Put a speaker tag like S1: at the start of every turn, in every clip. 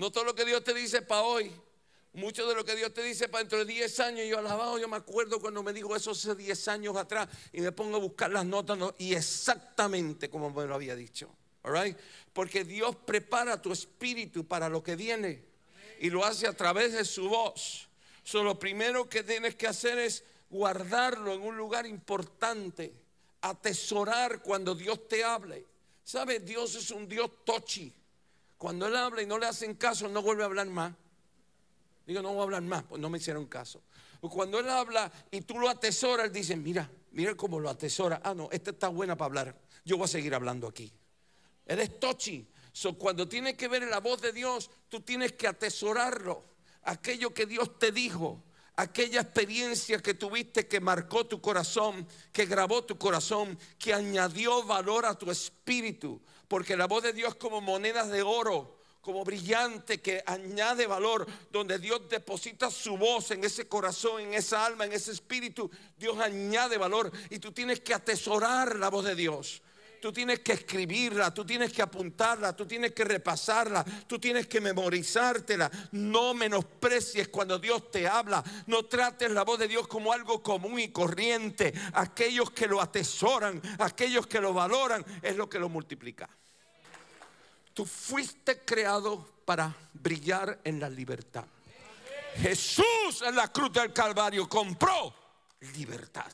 S1: No todo lo que Dios te dice para hoy. Mucho de lo que Dios te dice para dentro de 10 años, yo alabado, yo me acuerdo cuando me dijo eso hace 10 años atrás y me pongo a buscar las notas y exactamente como me lo había dicho. All Porque Dios prepara tu espíritu para lo que viene y lo hace a través de su voz. So, lo primero que tienes que hacer es guardarlo en un lugar importante, atesorar cuando Dios te hable. ¿Sabes? Dios es un Dios tochi. Cuando él habla y no le hacen caso, no vuelve a hablar más. Digo, no voy a hablar más, pues no me hicieron caso. Cuando él habla y tú lo atesoras, él dice, mira, mira cómo lo atesora. Ah, no, esta está buena para hablar. Yo voy a seguir hablando aquí. Él es tochi. cuando tienes que ver la voz de Dios, tú tienes que atesorarlo. Aquello que Dios te dijo aquella experiencia que tuviste que marcó tu corazón, que grabó tu corazón, que añadió valor a tu espíritu. Porque la voz de Dios como monedas de oro, como brillante, que añade valor, donde Dios deposita su voz en ese corazón, en esa alma, en ese espíritu, Dios añade valor y tú tienes que atesorar la voz de Dios tú tienes que escribirla, tú tienes que apuntarla, tú tienes que repasarla, tú tienes que memorizártela. No menosprecies cuando Dios te habla. No trates la voz de Dios como algo común y corriente. Aquellos que lo atesoran, aquellos que lo valoran, es lo que lo multiplica. Tú fuiste creado para brillar en la libertad. Jesús en la cruz del Calvario compró libertad.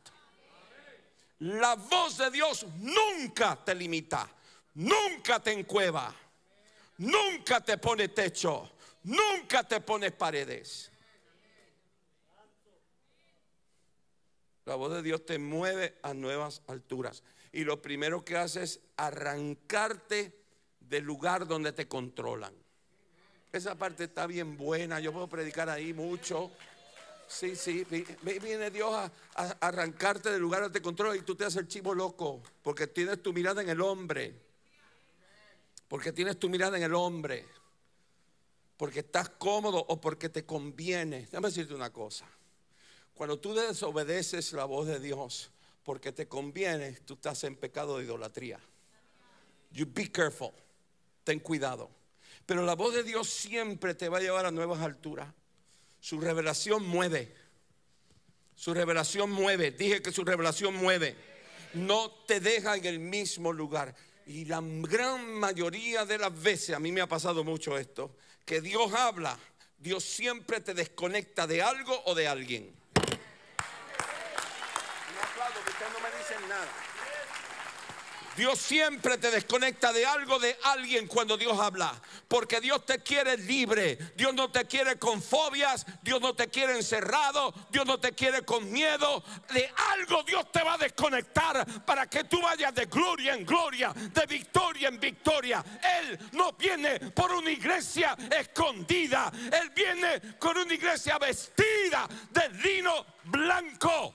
S1: La voz de Dios nunca te limita, nunca te encueva, nunca te pone techo, nunca te pone paredes. La voz de Dios te mueve a nuevas alturas. Y lo primero que hace es arrancarte del lugar donde te controlan. Esa parte está bien buena, yo puedo predicar ahí mucho. Sí, sí, viene Dios a, arrancarte del lugar de control y tú te haces el chivo loco porque tienes tu mirada en el hombre. Porque tienes tu mirada en el hombre. Porque estás cómodo o porque te conviene. Déjame decirte una cosa. Cuando tú desobedeces la voz de Dios porque te conviene, tú estás en pecado de idolatría. You be careful. Ten cuidado. Pero la voz de Dios siempre te va a llevar a nuevas alturas. Su revelación mueve. Su revelación mueve. Dije que su revelación mueve. No te deja en el mismo lugar. Y la gran mayoría de las veces, a mí me ha pasado mucho esto, que Dios habla, Dios siempre te desconecta de algo o de alguien. No que me dicen nada. Dios siempre te desconecta de algo, de alguien cuando Dios habla. Porque Dios te quiere libre. Dios no te quiere con fobias. Dios no te quiere encerrado. Dios no te quiere con miedo. De algo Dios te va a desconectar para que tú vayas de gloria en gloria, de victoria en victoria. Él no viene por una iglesia escondida. Él viene con una iglesia vestida de lino blanco.